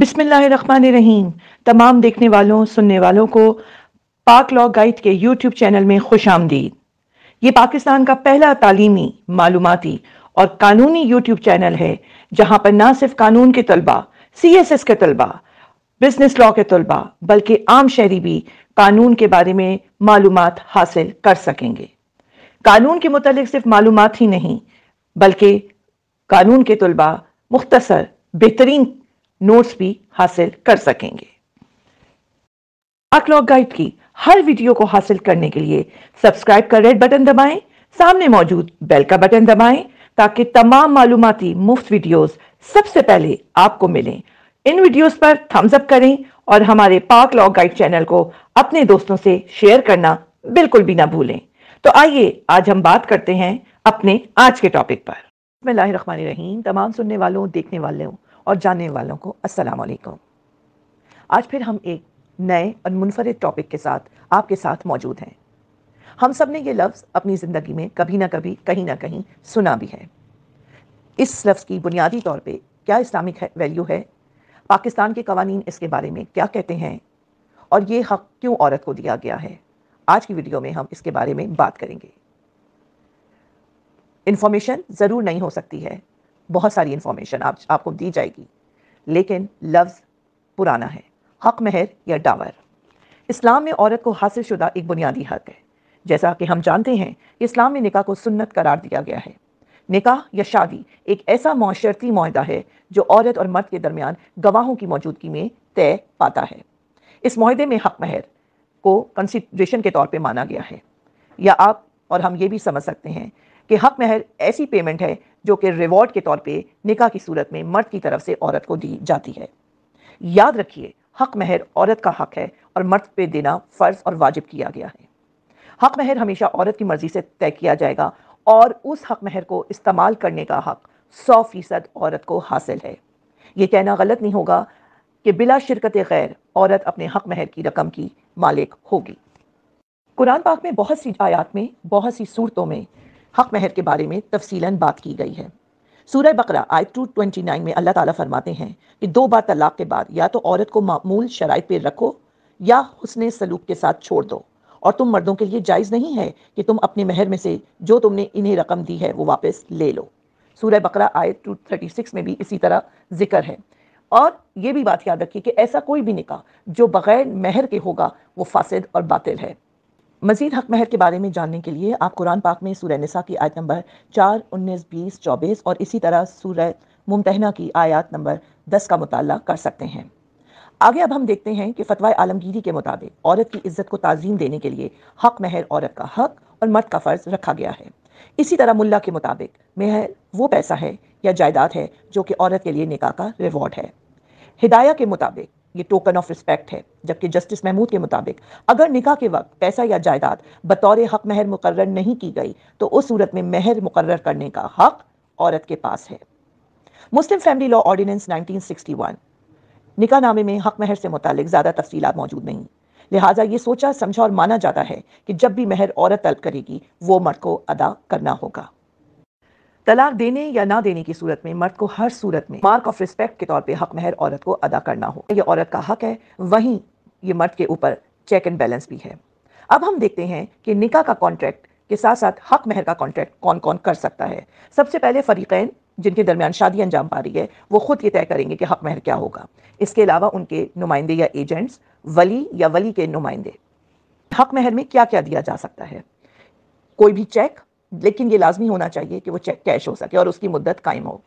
बिस्मिल्लाहिर्रहमानिर्रहीम तमाम देखने वालों सुनने वालों को पाक लॉ गाइड के यूट्यूब चैनल में खुश आमदीद ये पाकिस्तान का पहला तालीमी मालूमती और कानूनी यूट्यूब चैनल है जहां पर ना सिर्फ कानून के तलबा सी एस एस के तलबा बिजनेस लॉ के तलबा बल्कि आम शहरी भी कानून के बारे में मालूम हासिल कर सकेंगे कानून के मुतालिक सिर्फ मालूम ही नहीं बल्कि कानून के तलबा मुख्तसर बेहतरीन नोट्स भी हासिल कर सकेंगे अकलॉग गाइड की हर वीडियो को हासिल करने के लिए सब्सक्राइब का रेड बटन दबाएं सामने मौजूद बेल का बटन दबाएं ताकि तमाम मालूमती मुफ्त वीडियोस सबसे पहले आपको मिलें इन वीडियोस पर थम्स अप करें और हमारे पाक लॉग गाइड चैनल को अपने दोस्तों से शेयर करना बिल्कुल भी ना भूलें तो आइए आज हम बात करते हैं अपने आज के टॉपिक पर रहीम तमाम सुनने वालों देखने वालों और जानने वालों को असल आज फिर हम एक नए और मुनफरद टॉपिक के साथ आपके साथ मौजूद हैं हम सब ने ये लफ्ज़ अपनी ज़िंदगी में कभी ना कभी कहीं ना कहीं सुना भी है इस लफ्ज़ की बुनियादी तौर पे क्या इस्लामिक है वैल्यू है पाकिस्तान के कवानीन इसके बारे में क्या कहते हैं और ये हक क्यों औरत को दिया गया है आज की वीडियो में हम इसके बारे में बात करेंगे इन्फॉर्मेशन ज़रूर नहीं हो सकती है बहुत सारी इन्फॉर्मेशन आप, आपको दी जाएगी लेकिन लफ्ज़ पुराना है हक महर या डावर इस्लाम में औरत को हासिल शुदा एक बुनियादी हक है जैसा कि हम जानते हैं कि इस्लाम में निका को सुन्नत करार दिया गया है निकाह या शादी एक ऐसा माशरती माहा है जो औरत और मर्द के दरमियान गवाहों की मौजूदगी में तय पाता है इस माहे में हक महर को कंसिड्रेशन के तौर पर माना गया है या आप और हम ये भी समझ सकते हैं कि हक महर ऐसी पेमेंट है जो कि रिवॉर्ड के तौर पे निकाह की सूरत में मर्द की तरफ से औरत को दी जाती है याद रखिए हक महर औरत का हक है और मर्द पे देना फ़र्ज़ और वाजिब किया गया है हक महर हमेशा औरत की मर्ज़ी से तय किया जाएगा और उस हक महर को इस्तेमाल करने का हक सौ फ़ीसद औरत को हासिल है ये कहना गलत नहीं होगा कि बिला शिरकत गैर औरत अपने हक महर की रकम की मालिक होगी कुरान पाक में बहुत सी आयात में बहुत सी सूरतों में हक महर के बारे में तफसीला बात की गई है सूरह बकरा आई टू ट्वेंटी नाइन में अल्लाह ताला फरमाते हैं कि दो बार तलाक के बाद या तो औरत को मामूल शराइ पर रखो या हुसन सलूक के साथ छोड़ दो और तुम मर्दों के लिए जायज़ नहीं है कि तुम अपने महर में से जो तुमने इन्हें रकम दी है वो वापस ले लो सूर्य बकरा आय टू थर्टी सिक्स में भी इसी तरह जिक्र है और ये भी बात याद रखिए कि ऐसा कोई भी निका जो बग़ैर महर के होगा वो फासद और बातिल है मजीद हक महर के बारे में जानने के लिए आप कुरान पाक में सूर्य निसा की आयत नंबर चार उन्नीस बीस चौबीस और इसी तरह सूर्य मुमतना की आयत नंबर दस का मुताल कर सकते हैं आगे अब हम देखते हैं कि फतवा आलमगीरी के मुताबिक औरत की इज्जत को ताजीम देने के लिए हक महर औरत का हक और मर्द का फ़र्ज रखा गया है इसी तरह मुल्ला के मुताबिक महर वो पैसा है या जायदाद है जो कि औरत के लिए निकाह का रिवॉर्ड है हिदाया के मुताबिक ये टोकन ऑफ रिस्पेक्ट है जबकि जस्टिस महमूद के मुताबिक अगर निकाह के वक्त पैसा या जायदाद बतौर हक महर मुकर नहीं की गई तो उस सूरत में महर मुकर करने का हक औरत के पास है मुस्लिम फैमिली लॉ ऑर्डिनेंस 1961 निकाह नामे में हक महर से मुतल ज़्यादा तफसी मौजूद नहीं लिहाजा ये सोचा समझा और माना जाता है कि जब भी महर औरत तलब करेगी वो मर्द को अदा करना होगा तलाक देने या ना देने की सूरत में मर्द को हर सूरत में मार्क ऑफ रिस्पेक्ट के तौर पे हक महर औरत को अदा करना हो ये औरत का हक है वहीं ये मर्द के ऊपर चेक एंड बैलेंस भी है अब हम देखते हैं कि निका का कॉन्ट्रैक्ट के साथ साथ हक महर का कॉन्ट्रैक्ट कौन कौन कर सकता है सबसे पहले फरीकैन जिनके दरमियान शादी अंजाम पा रही है वो खुद ये तय करेंगे कि हक महर क्या होगा इसके अलावा उनके नुमाइंदे या एजेंट्स वली या वली के नुमाइंदे हक महर में क्या क्या दिया जा सकता है कोई भी चेक लेकिन ये लाजमी होना चाहिए कि वो चेक कैश हो सके और उसकी मुद्दत कायम हो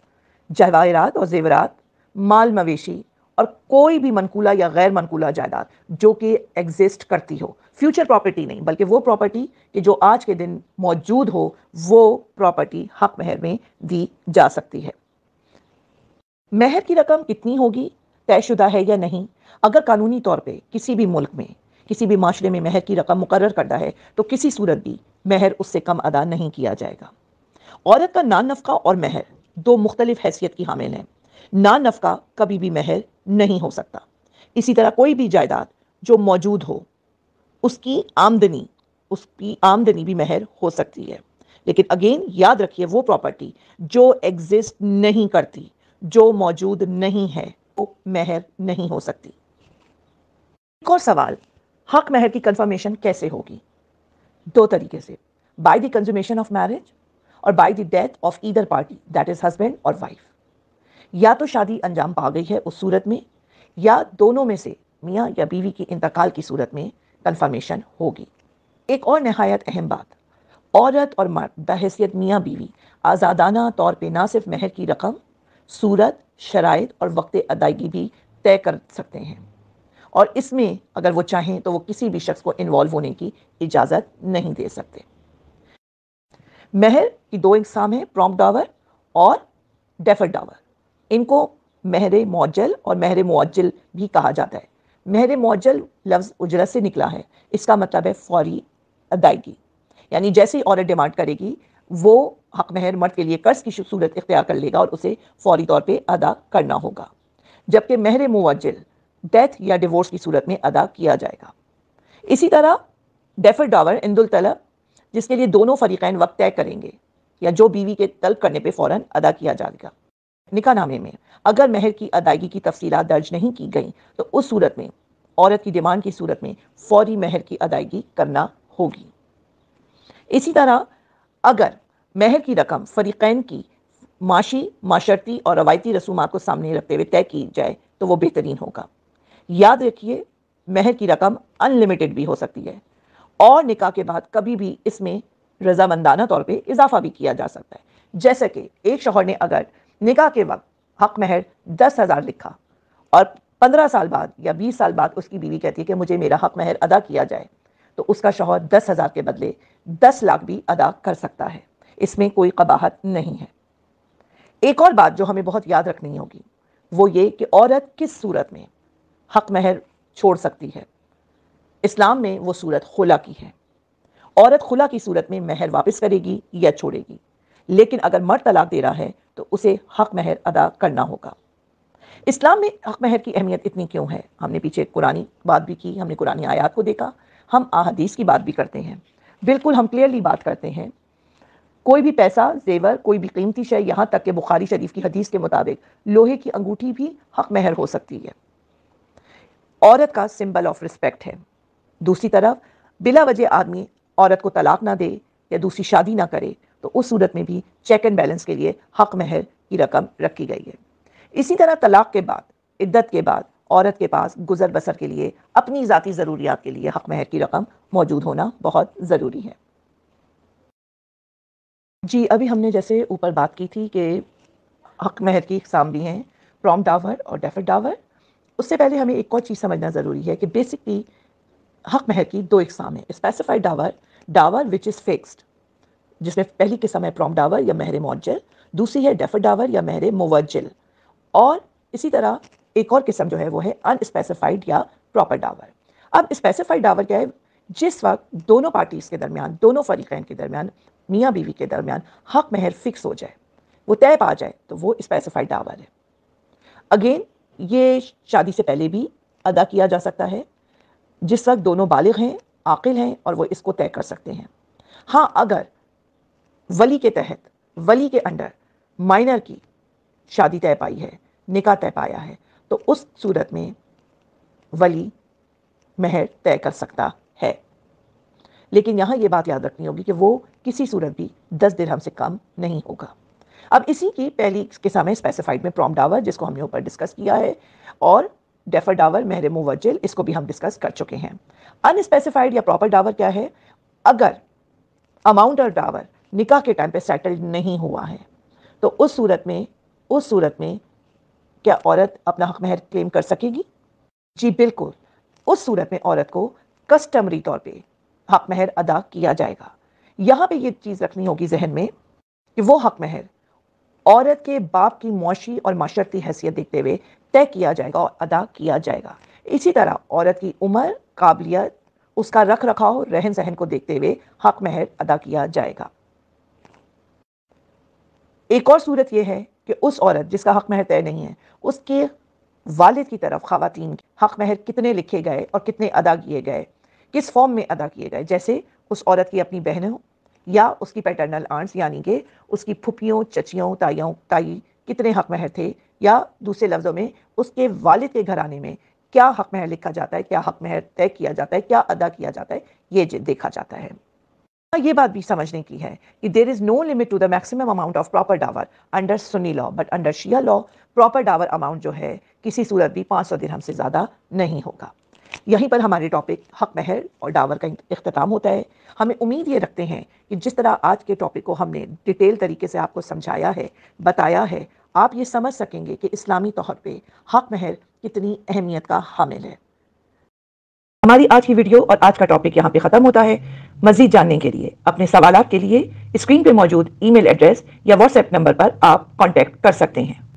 जवाहरात और जेवरात माल मवेशी और कोई भी मनकूला या गैर मनकूला जायदाद जो कि एग्जिस्ट करती हो फ्यूचर प्रॉपर्टी नहीं बल्कि वो प्रॉपर्टी कि जो आज के दिन मौजूद हो वो प्रॉपर्टी हक महर में दी जा सकती है महर की रकम कितनी होगी तयशुदा है या नहीं अगर कानूनी तौर पे किसी भी मुल्क में किसी भी माशरे में महर की रकम मुकर करता है तो किसी सूरत भी महर उससे कम अदा नहीं किया जाएगा औरत का नान नफका और महर दो मुख्तलिफ हैसियत की हामिल हैं नान नफका कभी भी महर नहीं हो सकता इसी तरह कोई भी जायदाद जो मौजूद हो उसकी आमदनी उसकी आमदनी भी महर हो सकती है लेकिन अगेन याद रखिए वो प्रॉपर्टी जो एग्जिस्ट नहीं करती जो मौजूद नहीं है वो महर नहीं हो सकती एक और सवाल हक महर की कंफर्मेशन कैसे होगी दो तरीके से by the consummation of marriage और by the death of either party that is husband और वाइफ या तो शादी अंजाम पा गई है उस सूरत में या दोनों में से मियाँ या बीवी के इंतकाल की सूरत में कन्फर्मेशन होगी एक और नहायत अहम बात औरत और मर्द बहसीत मियाँ बीवी आज़ादाना तौर पर ना सिर्फ महर की रकम सूरत शराइ और वक्त अदायगी भी तय कर सकते हैं और इसमें अगर वो चाहें तो वो किसी भी शख्स को इन्वॉल्व होने की इजाज़त नहीं दे सकते महर की दो इकसाम हैं प्रॉम्प्ट डावर और डेफर डावर इनको महर मौजल और महर मुआजल भी कहा जाता है महर मौजल लफ्ज़ उजरत से निकला है इसका मतलब है फौरी अदायगी यानी जैसे ही औरत डिमांड करेगी वो हक महर मर्द के लिए कर्ज की सूरत इख्तियार कर लेगा और उसे फौरी तौर पर अदा करना होगा जबकि महर मुआजल डेथ या डिवोर्स की सूरत में अदा किया जाएगा इसी तरह डेफर डावर इंदुल तलब जिसके लिए दोनों फरीकैन वक्त तय करेंगे या जो बीवी के तलब करने पर फ़ौर अदा किया जाएगा निकाहनामे में अगर महर की अदायगी की तफसी दर्ज नहीं की गई तो उस सूरत में औरत की डिमांड की सूरत में फौरी महर की अदायगी करना होगी इसी तरह अगर महर की रकम फरीकैन की माशी माशर्ती और रवायती रसूमा को सामने रखते हुए तय की जाए तो वो बेहतरीन होगा याद रखिए महर की रकम अनलिमिटेड भी हो सकती है और निकाह के बाद कभी भी इसमें रजामंदाना तौर पे इजाफा भी किया जा सकता है जैसे कि एक शोहर ने अगर निकाह के वक्त हक महर दस हज़ार लिखा और पंद्रह साल बाद या बीस साल बाद उसकी बीवी कहती है कि मुझे मेरा हक महर अदा किया जाए तो उसका शोहर दस हज़ार के बदले दस लाख भी अदा कर सकता है इसमें कोई कबाहत नहीं है एक और बात जो हमें बहुत याद रखनी होगी वो ये कि औरत किस सूरत में हक महर छोड़ सकती है इस्लाम में वो सूरत खुला की है औरत खुला की सूरत में महर वापस करेगी या छोड़ेगी लेकिन अगर मर्द तलाक दे रहा है तो उसे हक महर अदा करना होगा इस्लाम में हक महर की अहमियत इतनी क्यों है हमने पीछे कुरानी बात भी की हमने कुरानी आयात को देखा हम अहादीस की बात भी करते हैं बिल्कुल हम क्लियरली बात करते हैं कोई भी पैसा जेवर कोई भी कीमती शय यहाँ तक कि बुखारी शरीफ की हदीस के मुताबिक लोहे की अंगूठी भी हक महर हो सकती है औरत का सिंबल ऑफ रिस्पेक्ट है दूसरी तरफ बिला वजह आदमी औरत को तलाक ना दे या दूसरी शादी ना करे तो उस सूरत में भी चेक एंड बैलेंस के लिए हक महर की रकम रखी गई है इसी तरह तलाक के बाद इद्दत के बाद औरत के पास गुजर बसर के लिए अपनी ज़ाती ज़रूरियात के लिए हक महर की रकम मौजूद होना बहुत ज़रूरी है जी अभी हमने जैसे ऊपर बात की थी कि हक महर की इकसाम भी हैं प्रॉम डावर और डेफर डावर उससे पहले हमें एक और चीज़ समझना ज़रूरी है कि बेसिकली हक महर की दो इकसाम है specified dower dower which is fixed जिसमें पहली किस्म है प्रॉम डावर या महर मोजल दूसरी है डेफर डावर या महर मोवजिल और इसी तरह एक और किस्म जो है वो है अनस्पेसिफाइड या प्रॉपर डावर अब स्पेसिफाइड डावर क्या है जिस वक्त दोनों पार्टीज़ के दरमियान दोनों फरीकैन के दरमियान मियाँ बीवी के दरमियान हक महर फिक्स हो जाए वो तय पा जाए तो वो स्पेसिफाइड डावर है अगेन ये शादी से पहले भी अदा किया जा सकता है जिस वक्त दोनों बालिग हैं आकिल हैं और वो इसको तय कर सकते हैं हाँ अगर वली के तहत वली के अंडर माइनर की शादी तय पाई है निकाह तय पाया है तो उस सूरत में वली महर तय कर सकता है लेकिन यहाँ ये बात याद रखनी होगी कि वो किसी सूरत भी दस दिन हमसे कम नहीं होगा अब इसी की पहली के सामने स्पेसिफाइड में प्रॉम डावर जिसको हमने ऊपर डिस्कस किया है और डेफर डावर मेहर वर्जिल इसको भी हम डिस्कस कर चुके हैं अनस्पेसिफाइड या प्रॉपर डावर क्या है अगर अमाउंट और डावर निकाह के टाइम पे सेटल नहीं हुआ है तो उस सूरत में उस सूरत में क्या औरत अपना हक महर क्लेम कर सकेगी जी बिल्कुल उस सूरत में औरत को कस्टमरी तौर पे हक महर अदा किया जाएगा यहाँ पे ये चीज़ रखनी होगी जहन में कि वो हक महर औरत के बाप की मुआशी और माशरती हैसियत देखते हुए तय किया जाएगा और अदा किया जाएगा इसी तरह औरत की उम्र काबिलियत उसका रख रखाव रहन सहन को देखते हुए हक महर अदा किया जाएगा एक और सूरत यह है कि उस औरत जिसका हक महर तय नहीं है उसके वालिद की तरफ खातन हक महर कितने लिखे गए और कितने अदा किए गए किस फॉर्म में अदा किए गए जैसे उस औरत की अपनी बहनों या उसकी पैटर्नल आंट्स यानी कि उसकी फुपियों चचियों ताइयों ताई कितने हक महर थे या दूसरे लफ्ज़ों में उसके वालिद के घराने में क्या हक महर लिखा जाता है क्या हक महर तय किया जाता है क्या अदा किया जाता है ये देखा जाता है हाँ, ये बात भी समझने की है कि there is no limit to the maximum amount of proper dower under Sunni law but under Shia law proper dower amount जो है किसी सूरत भी 500 दिन से ज़्यादा नहीं होगा यहीं पर हमारे टॉपिक हक महर और डावर का अख्ताम होता है हमें उम्मीद ये रखते हैं कि जिस तरह आज के टॉपिक को हमने डिटेल तरीके से आपको समझाया है बताया है आप ये समझ सकेंगे कि इस्लामी तौर पे हक महर कितनी अहमियत का हामिल है हमारी आज की वीडियो और आज का टॉपिक यहाँ पे ख़त्म होता है मजीद जानने के लिए अपने सवाल के लिए स्क्रीन पे मौजूद ईमेल एड्रेस या व्हाट्सएप नंबर पर आप कॉन्टैक्ट कर सकते हैं